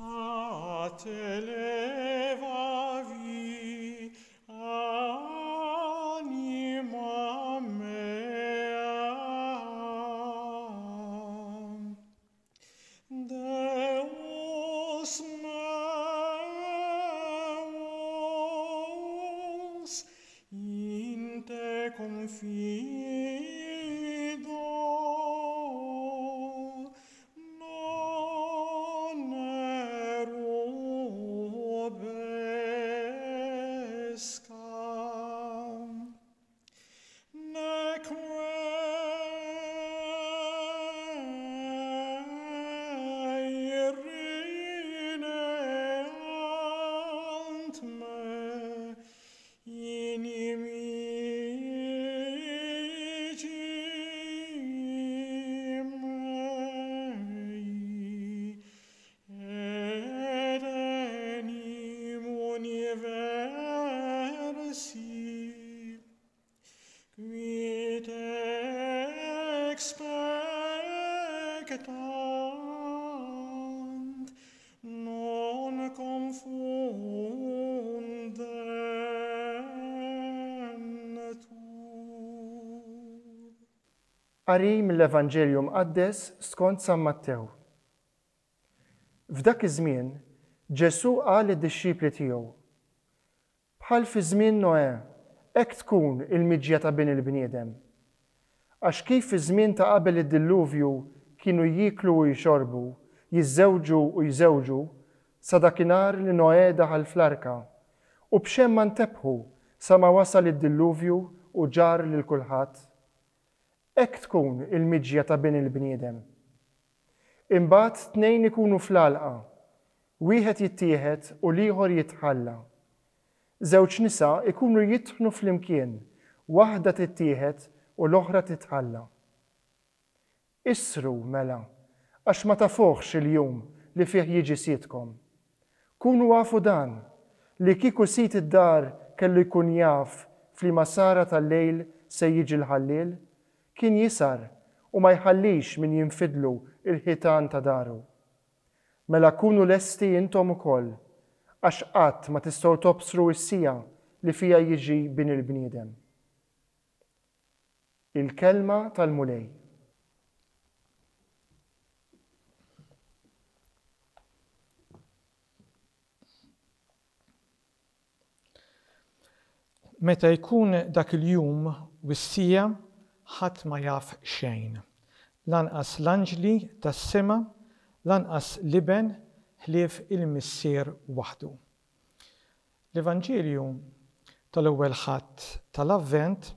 Ah, te Qari mill-Evanġelju mqaddes skont San Mattew. F'dak iż-żmien, Ġesu qal id-dixxipli tiegħu: Bħal fi żmien Noe, hekk tkun il-miġja ta' bin il-bniedem. Għax kif fi żmien ta' qabel id-dilluvju kienu jiklu u jxorbu, jiżewġu u jżewġu, sa dakinar li Noe daħal fl-arka, u bxemm ma ntebħu sa ma wasal id-dilluvju u ġar lil kulħadd Ek tkun il midġja ta' bin il-bniedem. Imbagħad tnejn ikunu fl-alqa, wieħed jittieħed u liħor jitħalla. Żewġ nisa ikunu jitħnu fl-imkien, waħda tittieħed u l-oħra titħalla. Isru mela, għax ma tafuħx il-jum li fih jiġi sitkom. Kunu għafu dan li kiku sit id-dar kellu jkun jaf fl-masara tal-lejl se jiġi l-ħallil, kien jisar u ma jħallix min jinfidlu il-ħitan ta' daru. Mela kunu lesti u ukoll għax qatt ma tistgħu tobsru s-sija li fija jiġi bin il-bniedem. Il-kelma tal-mulej. meta jkun dak il-jum wissija ħadd ma jaf xejn. Lanqas l-anġli tas-sima, lanqas liben ħlief il-missier waħdu. L-Evanġelju tal-ewwel ħadd tal-Avvent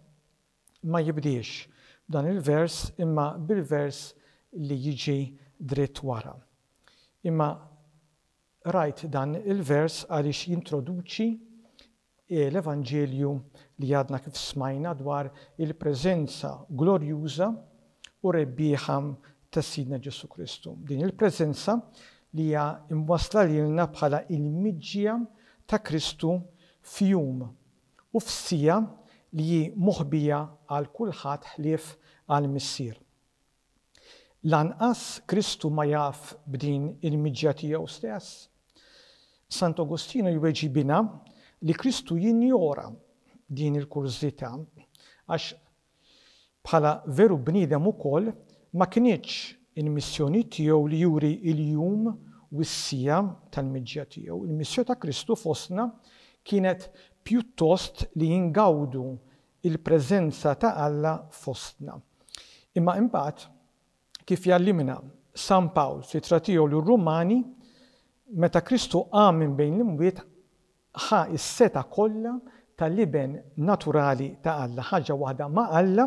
ma jibdiex dan il-vers imma bil-vers li jiġi dritt wara. Imma rajt dan il-vers għaliex jintroduċi Eh, l-Evanġelju li għadna kif smajna dwar il-prezenza glorjuża u rebbieħa tas Sidna Ġesu Kristu. Din il-prezenza li hija imwasla lilna bħala il-miġġija ta' Kristu fjum u f'sija li hi moħbija għal kulħadd ħlief għal missier. Lanqas Kristu ma jaf b'din il-miġġija tiegħu stess. Sant'Agostino jweġi bina li Kristu jinjora din il-kurzita għax bħala veru bnidem ukoll ma kienieċ il-missjoni tiegħu li juri il-jum u s-sija tal-mġja tiegħu. Il-missjoni ta' Kristu fosna kienet pjuttost li jingawdu il-preżenza ta' Alla fostna. Imma imbagħad kif jallimna San Pawl fi tratiju l-Rumani meta Kristu għamin bejn l-imwiet ħa s seta kollha tal-liben naturali ta' Alla, ħaġa waħda ma' Alla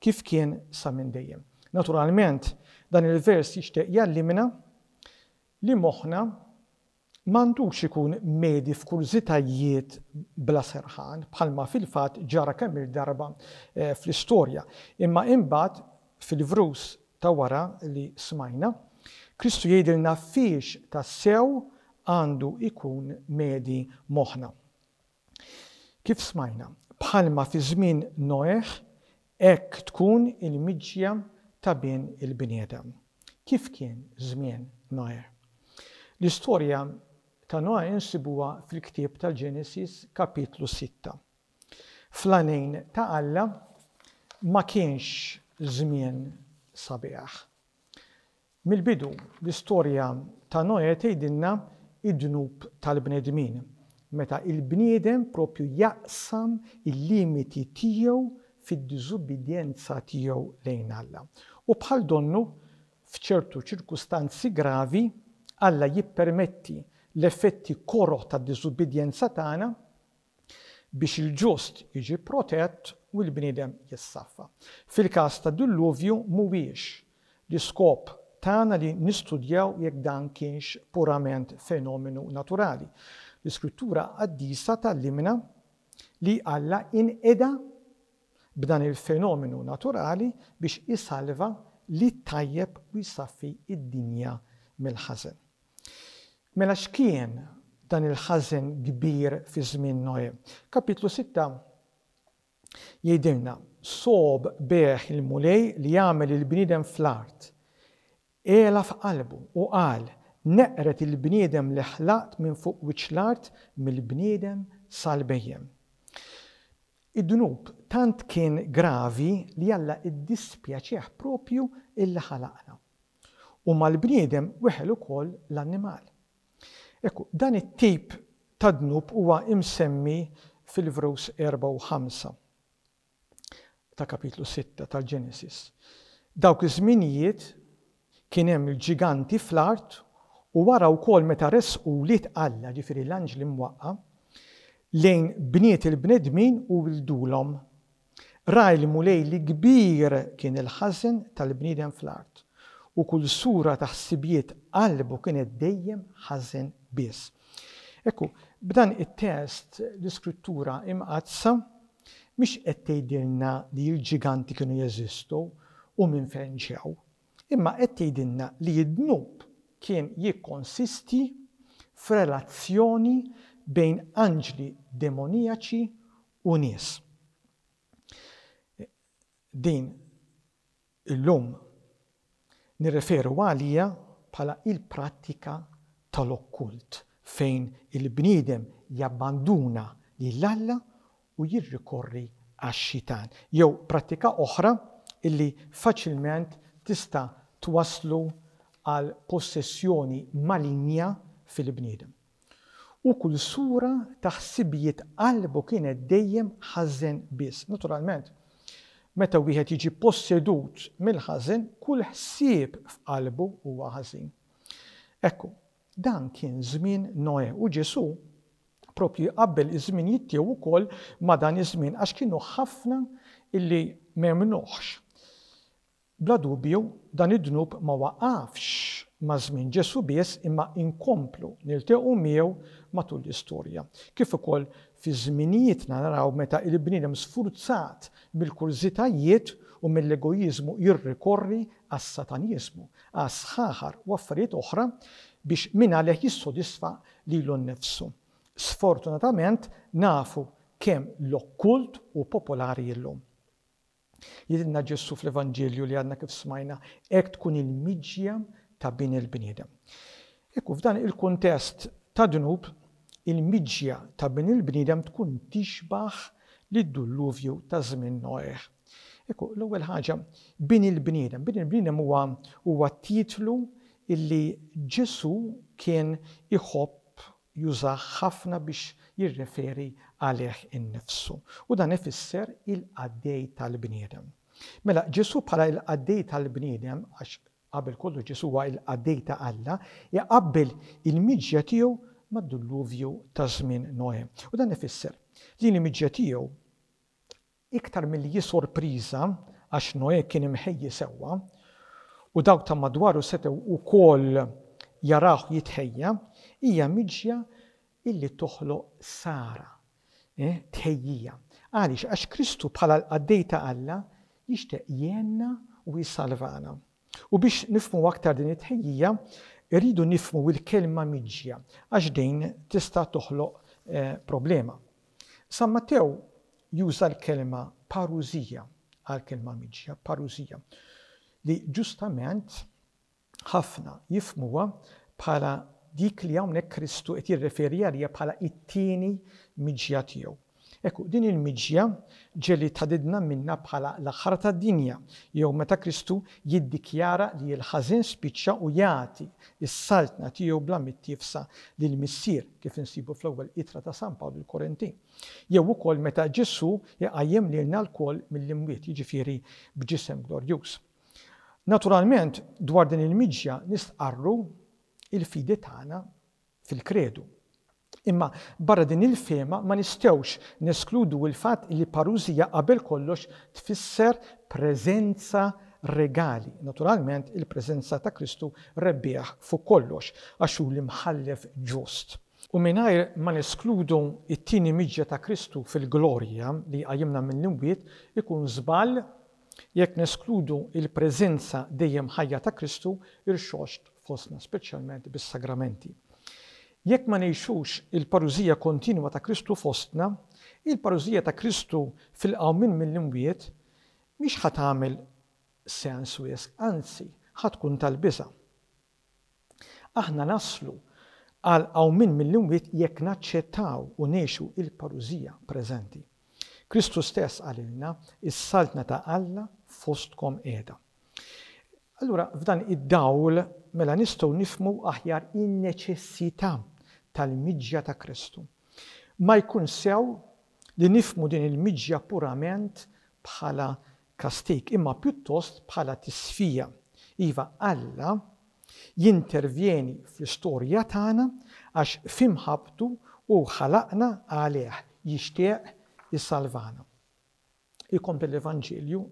kif kien sa' minn dejjem. Naturalment, dan il-vers jixtieq jallimna li moħna mandux ikun medi f'kurzitajiet bla serħan, bħalma fil-fat ġara kemm il-darba eh, fl-istorja. Imma imbagħad fil-vrus ta' wara li smajna, Kristu jgħidilna fiex ta' sew għandu ikun medi moħna. Kif smajna, bħalma fi żmien Noeħ, ek tkun il-miġja ta' bin il-bniedem. Kif kien żmien Noeħ? L-istorja ta' Noeħ insibuha fil-ktieb tal genesis kapitlu 6. Flanin ta' Alla ma kienx żmien sabiħ. Mil-bidu l-istorja ta' Noeħ tgħidilna id-dnub tal-bnedmin. Meta il-bniedem propju jaqsam il-limiti tiegħu fid-diżubbidjenza tiegħu lejn Alla. U bħal donnu f'ċertu ċirkustanzi gravi Alla jippermetti l-effetti koro ta' diżubbidjenza tagħna biex il-ġust jiġi protett u l-bnidem jissaffa. Fil-kas ta' dulluvju mhuwiex l-iskop Tana li nistudjaw jekk dan kienx purament fenomenu naturali. L-iskrittura qaddisa tal-limna li Alla inqeda b'dan il-fenomenu naturali biex isalva li tajjeb u jisaffi id-dinja mill ħazen Mela x'kien dan il ħazen kbir fi żmien Noe? Kapitlu 6 jgħidilna sob beħ il-mulej li jagħmel il-bniedem fl-art Ela f'qalbu u qal neqret il-bniedem li ħlaqt minn fuq wiċlart mill-bniedem sal-bejjem. Id-dunub tant kien gravi li jalla id-dispjaċeħ propju illi ħalaqna. U mal-bniedem weħel ukoll l-annimal. Ekku, dan it-tip ta' dnub huwa imsemmi fil-vrus 4 u 5 ta' kapitlu 6 tal-Ġenesis. Dawk iż-żminijiet kien hemm il-ġiganti fl-art u wara wkoll meta resqu li tqalla ġifieri l anġli mwaqqa lejn bniet il-bnedmin u wildulhom. Raj li mulej li kbir kien il-ħażin tal-bniedem fl-art u kull sura taħsibiet qalbu kienet dejjem ħażin biss. Ekku, b'dan it-test l-iskrittura imqazza mhix qed tgħidilna li l-ġiganti kienu jeżistu u minn fejn ġew imma qed li id-dnub kien jikkonsisti f'relazzjoni bejn anġli demonijaċi u nies. Din l-lum nirreferu għalija bħala il-prattika tal-okkult fejn il-bniedem jabbanduna l alla u jirrikorri għax-xitan. Jew prattika oħra illi faċilment tista' twaslu għal possessjoni malinja fil-bniedem. U kull sura taħsibijiet qalbu kienet dejjem ħażen biss. Naturalment, meta wieħed jiġi possedut mill ħazen kull ħsieb f'qalbu huwa ħażin. Ekku, dan kien żmien Noe u Ġesu propju qabel iż-żmien jittiegħu wkoll ma' dan iż-żmien għax kienu ħafna illi memnuħx Bla dubju, dan id-dnub ma waqafx ma' żmien Ġesu biss imma inkomplu niltequ miegħu matul l-istorja. Kif ukoll fi żminijiet naraw meta il-bniedem sfurzat mill-kurżitajiet u mill-egoizmu jirrikorri għas-satanizmu, għas-ħaħar u affarijiet oħra biex minna leħ jissodisfa li l Sfortunatament nafu kemm l-okkult u popolari l-lum. Jidinna ġessu fl-Evanġelju li għadna kif smajna, ek tkun il miġja ta' bin il-bniedem. Ekku, f'dan il-kontest ta' dnub, il miġja ta' bin il-bniedem tkun tixbaħ li dulluvju ta' żmien Noeħ. Ekku, l-ewwel ħaġa, bin il-bniedem. Bin il-bniedem huwa huwa titlu illi Ġesu kien iħobb juża ħafna biex jirreferi għalih innifsu. U dan ifisser il-qaddej tal-bniedem. Mela, ġisu bħala il-qaddej tal-bniedem, għax qabel kollu ġesu huwa il-qaddej ta' Alla, jaqabbel il-miġja tiegħu mad-dulluvju ta' żmien Noe. U dan ifisser li l-miġja tiegħu iktar mill-li sorpriża għax Noe kien imħejji sewwa, u dawk ta' madwaru setew u jaraħ jitħejja, hija miġja illi toħloq Sara Eh, tħejjija. Għaliex għax Kristu bħala għaddejta ta' Alla jixtieq jenna u jisalvana. U biex nifmu aktar din it-tħejjija, irridu nifmu il-kelma miġja għax din tista' toħloq eh, problema. San Mattew juża l-kelma parużija għal-kelma miġja, parużija li ġustament ħafna jifmuwa bħala dik li hawnhekk Kristu qed jirreferi għalija bħala it-tieni it tini tieni miġja tiegħu. Ekku, din il-miġja ġeli tadidna minna bħala l-axħar ta' dinja, jew meta Kristu jiddikjara li l-ħażin spiċċa u jagħti s-saltna tiegħu bla mittifsa lil missier kif insibu fl-ewwel itra ta' San Pawlu l-Korinti. Jew ukoll meta Ġissu jqajjem lilna l-kol mill-imwiet, jiġifieri b'ġisem glorjus. Naturalment, dwar din il-miġja nistqarru il-fidi tagħna fil-kredu Imma barra din il-fema ma nistewx neskludu il-fat li parużija qabel kollox tfisser prezenza regali. Naturalment il-prezenza ta' Kristu rebbieħ fuq kollox għaxu li mħallef ġust. U minnajr ma neskludu it-tini miġja ta' Kristu fil-glorja li għajimna minn l imbiet ikun zbal jekk neskludu il-prezenza dejjem ħajja ta' Kristu ir-xoxt fosna, specialment bis-sagramenti. Jekk ma nejxux il-parużija kontinua ta' Kristu fostna, il-parużija ta' Kristu fil-qawmin mill-imwiet, miex ħat għamil sens wiesk, anzi, kun tal-biza. Aħna naslu għal qawmin mill-imwiet jekk naċċettaw u nejxu il-parużija preżenti. Kristu stess għalilna is-saltna ta' Alla fostkom edha. Allura, f'dan id-dawl, mela nistgħu nifmu aħjar in-neċessità tal-miġja ta' Kristu. Ma jkun sew li nifmu din il-miġja purament bħala kastik, imma pjuttost bħala tisfija. Iva, Alla jintervjeni fl-istorja tagħna għax fimħabtu u ħalaqna għalih jixtieq jissalvana. Ikompli l-Evanġelju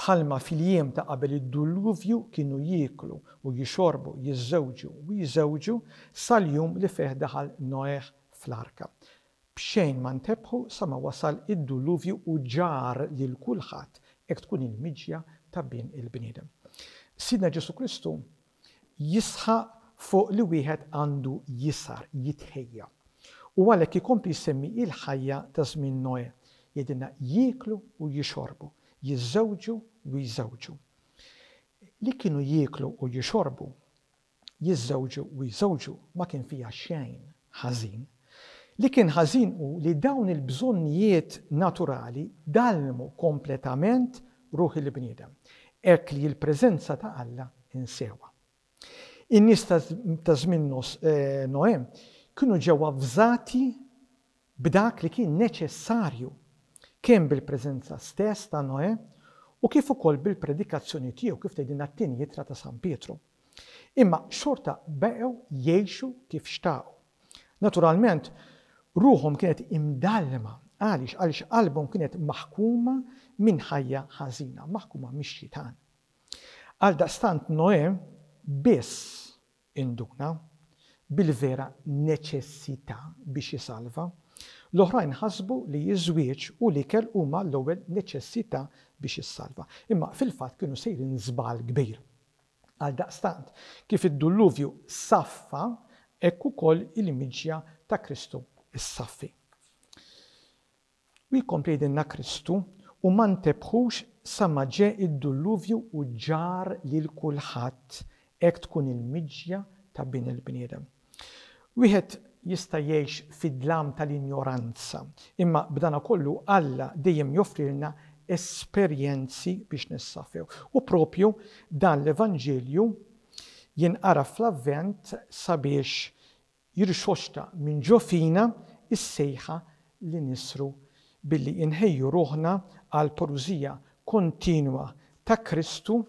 Bħalma fil-jiem ta' qabel id-dulluvju kienu jieklu u jixorbu, jizzewġu u jizzewġu sal-jum li fih daħal Noeħ fl-arka. Bxejn ma ntebħu sa ma wasal id-dulluvju u ġar lil kulħadd ek tkun il-miġja ta' bin il-bniedem. Sidna Ġesu Kristu jisħa fuq li wieħed għandu jisar, jitħejja. U għalek jikompli jisemmi il-ħajja ta' żmien Noe, jedina jieklu u jixorbu jizzawġu u jizzawġu. Li kienu jieklu u jixorbu, jizzawġu u jizzawġu ma kien fija xejn ħażin. Li kien ħażin u li dawn il-bżonnijiet naturali dalmu kompletament ruħi l-bniedem. Ek li l-prezenza ta' Alla insewa. In-nies ta' żmien eh, Noem kienu ġewwa vżati b'dak li kien neċessarju kien bil-preżenza stess ta' Noe u kif ukoll bil-predikazzjoni tiegħu kif tgħidin t-tieni jitra ta' San Pietru. Imma xorta beqgħu jgħixu kif xtaqgħu. Naturalment, ruhom kienet imdalma għaliex għaliex qalbhom kienet maħkuma minn ħajja ħażina, maħkuma mix-xitan. Għal daqstant Noe biss induna bil-vera neċessità biex jisalva L-oħrajn ħasbu li jiżwieġ u li kell huma l-ewwel neċessità biex jissalva. Imma fil-fatt kienu sejrin żbal kbir. Għal daqstant, kif id-dulluvju saffa, ekku kol il-imġja ta' Kristu is-saffi. U jkompli dinna Kristu u man tebħux samaġe id-dulluvju u ġar li l-kulħat ek tkun il-mġja ta' bin il-bniedem. Wieħed jista' jgħix fid-dlam tal-injoranza. Imma b'dana kollu Alla dejjem joffrilna esperjenzi biex nissafew. U propju dan l-Evanġelju jinqara fl-avvent sabiex jirxoxta minn ġofina is-sejħa li nisru billi inħejju ruħna għal porużija kontinwa ta' Kristu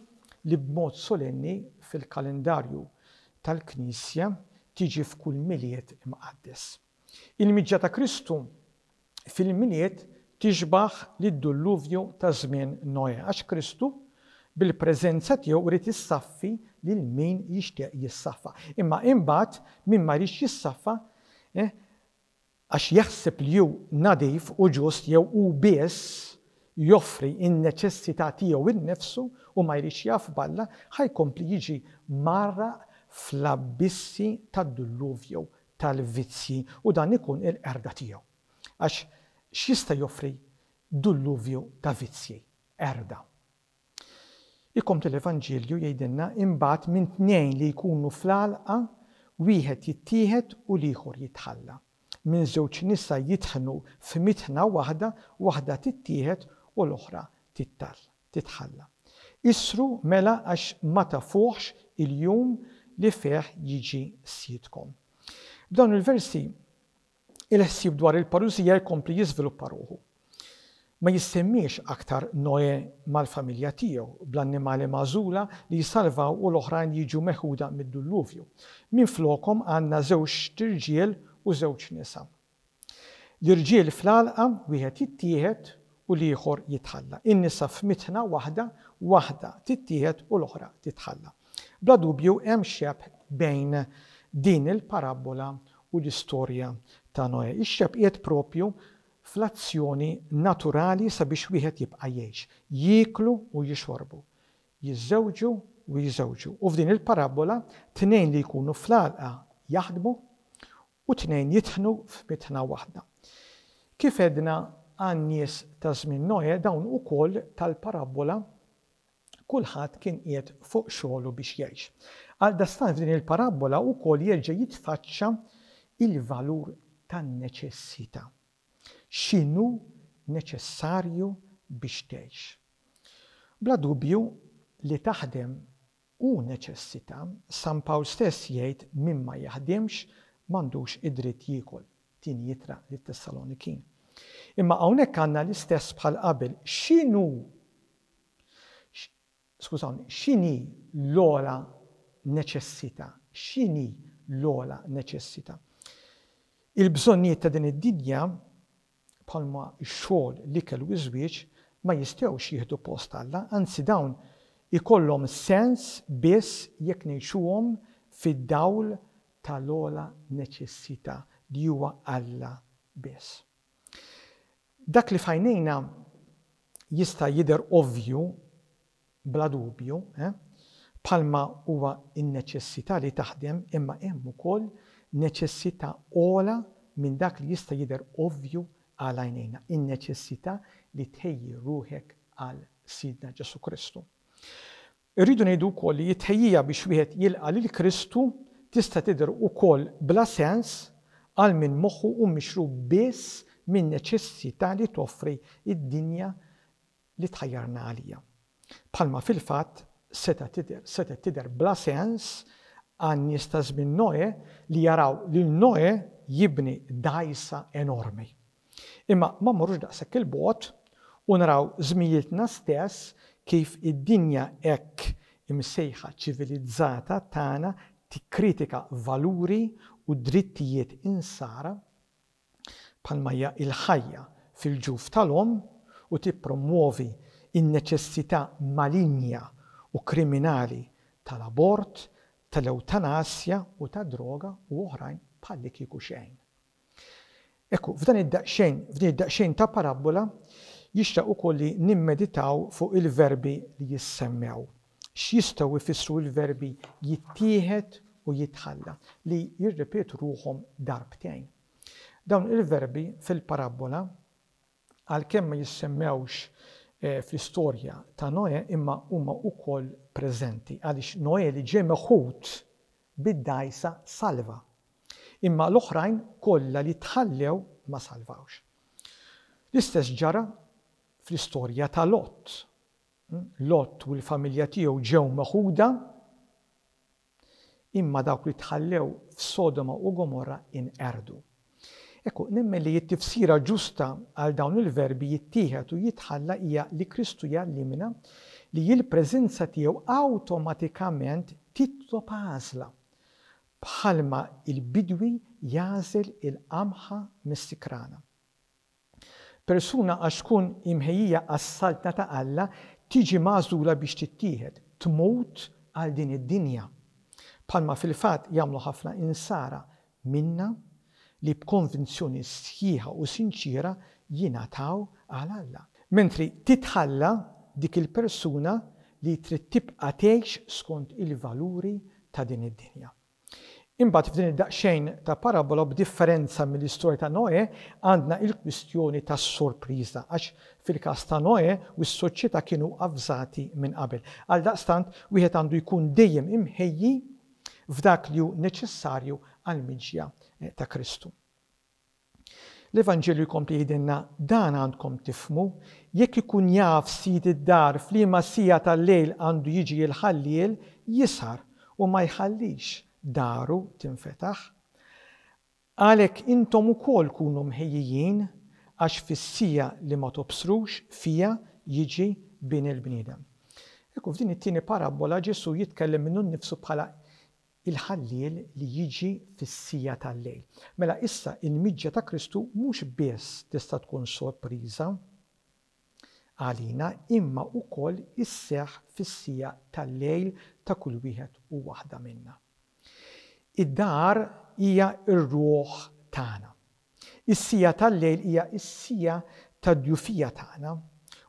li b'mod solenni fil-kalendarju tal-Knisja tiġi f'kull miliet imqaddis. Il-miġġa ta' Kristu fil-miliet tiġbaħ d dulluvju ta' żmien Noja, għax Kristu bil-preżenza tiegħu rrid issaffi lil min jixtieq jissaffa. Imma imbagħad min ma rix jissaffa eh, għax jaħseb li hu nadif u ġust jew u biss joffri in-neċessità tiegħu innifsu u ma jrix jaf balla ħajkompli jiġi marra fl-abissi tad dulluvju tal-vizzi u dan ikun il-erda tiegħu. Għax x'jista' joffri dulluvju ta' vizzi, erda. Ikom tal-Evanġilju jgħidilna imbagħad minn tnejn li jkunu fl-alqa wieħed jittieħed u liħor jitħalla. Minn żewġ nisa jitħnu f'mitħna waħda, waħda tittieħed u l-oħra titħalla. Isru mela għax ma tafuħx il-jum li feħ jiġi sitkom. Dan il-versi il-ħsib dwar il-parusija jkompli jizviluppa ruħu. Ma jissemmiex aktar noje mal-familja tiegħu bl-annimali mażula li jisalvaw u l-oħrajn jiġu meħuda mid-dulluvju. Min flokom għandna żewġ tirġiel u żewġ nisa. L-irġiel fl-alqa wieħed jittieħed u liħor jitħalla. In-nisa f'mitħna waħda, waħda tittieħed u l-oħra titħalla. Bla dubju hemm xeb bejn din il-parabola u l-istorja ta' Noe. Ix-xeb qiegħed propju fl-azzjoni naturali sabiex wieħed jibqa' jgħix, jiklu u jixorbu, Jiżewġu u jiżewġu. U f'din il-parabola tnejn li jkunu fl-alqa jaħdmu u tnejn jitħnu f'mitħna waħda. Kif edna għan-nies ta' żmien Noe dawn ukoll tal-parabola kulħadd kien qiegħed fuq xogħlu biex jgħix. Għal dastan f'din il-parabola wkoll jerġa' jitfaċċa il-valur tan-neċessità. X'inhu neċessarju biex tgħix. Bla dubju li taħdem u neċessità, San Pawl stess jgħid minn ma jaħdimx m'għandux id-dritt jiekol tin jitra lit tessalonikin Imma hawnhekk għandna l-istess bħal qabel x'inhu skużawni, xini l-ola neċessita, xini l-ola neċessita. Il-bżonniet ta' din id-dinja, palma xogħol li kell iż-żwieġ ma jistew jieħdu post alla, anzi dawn ikollhom sens biss jekk ngħixuhom fid-dawl tal-ola neċessita li huwa Alla biss. Dak li fajnejna jista' jidher ovvju bla dubju, eh, palma huwa in-neċessità li taħdem imma hemm ukoll neċessità ola minn dak li jista' jidher ovvju għal għajnejna, in-neċessità li tħejji ruħek għal Sidna Ġesu Kristu. Irridu ngħidu wkoll li jitħejjija biex wieħed jilqa lil Kristu tista' tidher ukoll bla sens għal minn moħħu u mixru biss minn neċessità li toffri id-dinja li tħajjarna għalija. Palma fil-fat seta tider, seta tider bla sens għan jistaz minn Noe li jaraw li Noe jibni dajsa enormi. Imma ma morrux daqsek il-bot u naraw zmijietna stess kif id-dinja ekk imsejħa ċivilizzata tana tikkritika valuri u drittijiet insara palma hija il-ħajja fil-ġuf tal-om u ti promuovi in-neċessità malinja u kriminali tal-abort, tal-eutanasja u ta' droga u oħrajn bħalli kiku xejn. Ekku, f'dan id-daqxejn, f'dan id-daqxejn ta' parabola, jixtaq u li nimmeditaw fuq il-verbi li jissemmew. X'jistgħu jfissru il-verbi jittieħed u jitħalla li jirrepet ruhom darbtejn. Dawn il-verbi fil-parabola għal kemm ma jissemmewx Eh, fl-istorja ta' Noe imma huma wkoll preżenti għaliex Noe li ġie meħud bid-dajsa salva. Imma l-oħrajn kollha li tħallew ma salvawx. L-istess ġara fl-istorja ta' Lot. Mm? Lot u l-familja tiegħu ġew meħuda imma dawk li tħallew f'Sodoma u Gomorra erdu. Ekku, nemmen li jittifsira ġusta għal dawn il-verbi jittieħed u jitħalla hija li Kristu jallimna li jil-preżenza tiegħu awtomatikament titlob għażla bħalma il-bidwi jażel il-qamħa mis-sikrana. Persuna għax tkun imħejjija assaltna ta' Alla tiġi mażula biex tittieħed, tmut għal din id-dinja. Palma fil-fat jagħmlu ħafna insara minna li b'konvinzjoni sħiħa u sinċira jingħataw għal Alla. Mentri titħalla dik il-persuna li trid tibqa' tgħix skont il-valuri ta' din id-dinja. Imbagħad f'din id daqxejn ta' parabola b'differenza mill-istorja ta' Noe għandna il-kwistjoni tas sorpriża għax fil-każ ta' Noe u s-soċjetà kienu avżati minn qabel. Għal daqstant wieħed għandu jkun dejjem imħejji f'dak li hu neċessarju għal miġja Eh, ta' Kristu. L-Evanġelju jkompli jidinna dan għandkom tifmu, jekk ikun jaf sid id-dar fli ima sija tal-lejl għandu jiġi il-ħalliel, jisar u ma jħallix daru tinfetaħ. Għalek intom u kol kunu mħejjijin għax fissija li ma tobsrux fija jiġi bin il-bnidem. Ekku f'din it-tieni parabola Ġesu jitkellem minnu nnifsu bħala il-ħallil li jiġi fis-sija tal-lejl. Mela issa il-miġġa ta' Kristu mhux biss tista' tkun sorpriża għalina imma ukoll isseħ fis-sija tal-lejl ta' kull wieħed u waħda minna. Id-dar hija r-ruħ tagħna. Is-sija tal-lejl hija is-sija tad-djufija tagħna.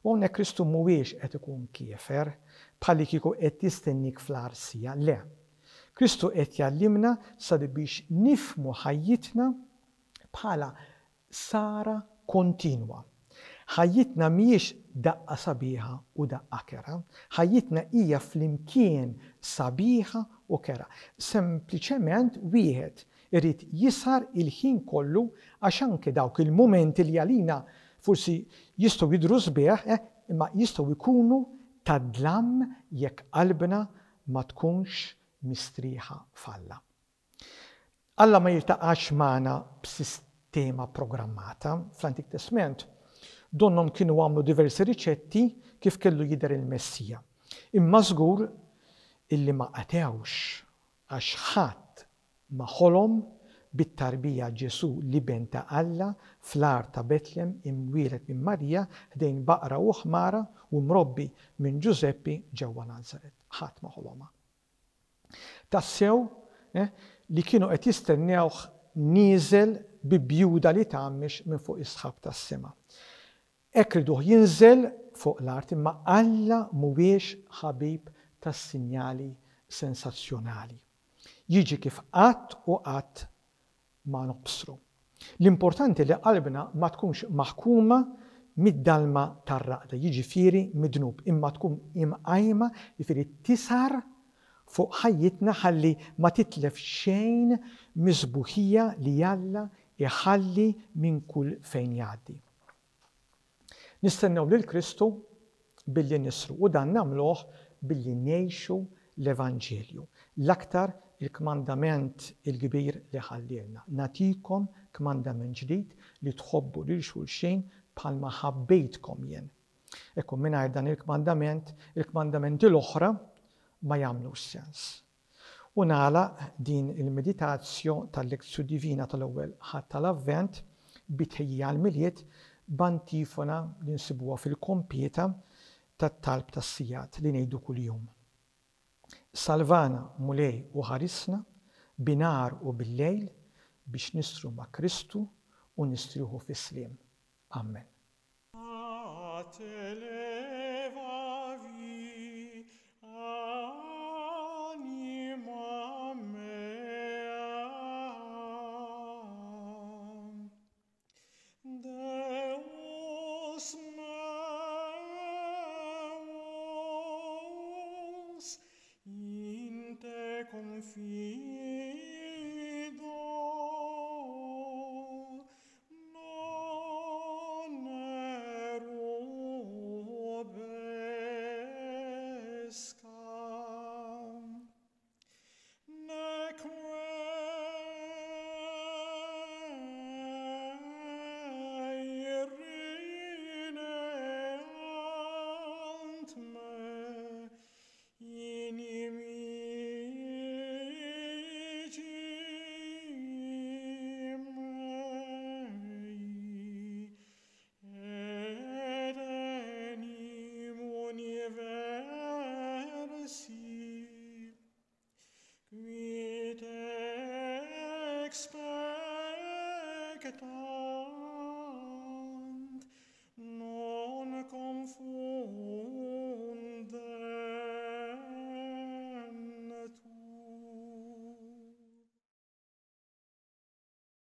U hawnhekk Kristu mhuwiex qed ikun kiefer bħalli kieku qed jistennik fl-arsija, le Kristu qed jallimna sabiex biex nifmu ħajjitna bħala sara kontinwa. Ħajjitna miex daqqa sabiħa u daqqa kera, ħajjitna hija flimkien sabiħa u kera. Sempliċement wieħed irrid jisar il-ħin kollu għax anke dawk il-momenti li għalina forsi jistgħu jidru sbieħ, eh, imma jistgħu jkunu tadlam jekk qalbna ma tkunx mistriħa falla. Alla ma jiltaqax maħna b'sistema programmata. Fl-Antik Testament, donnom kienu għamlu diversi riċetti kif kellu jider il-Messija. Imma żgur illi ma qatewx għax ħadd ma ħolom bit-tarbija Ġesu li benta Alla fl-ar ta' Betlem imwielet minn Marija ħdejn baqra u ħmara u mrobbi minn Giuseppi ġewwa Nazaret. Ħadd ma ħoloma tassew li kienu qed jistennewh nieżel bi bjuda li tagħmix minn fuq isħab tas-sema. Hekk riduh jinżel fuq l-art imma Alla mhuwiex ħabib tas-sinjali sensazzjonali. Jiġi kif qatt u qatt ma nobsru. L-importanti li qalbna ma tkunx maħkuma mid-dalma tar-raqda, jiġifieri midnub, imma tkun imqajma jifieri tisar fuq ħajjitna ħalli ma titlef xejn mizbuħija li jalla iħalli minn kull fejn jaddi. Nistennew lil Kristu billi nisru u dan namluħ billi nejxu l-Evanġelju. L-aktar il-kmandament il-kbir li ħallilna. Natikom kmandament ġdid li tħobbu lil xulxin ma ħabbejtkom jien. Ekkum minn dan il-kmandament, il-kmandament l-oħra, il oħra ma jagħmlux sens. U nagħlaq din il meditazzjo tal lekzju divina tal-ewwel ħadd tal-avvent bitħejja għal miliet bantifona li nsibuha fil-kompjeta tat-talb tas-sijat li ngħidu kuljum. Salvana mulej u ħarisna binar u bil-lejl biex nistru ma' Kristu u nistruħu fis-slim. Amen.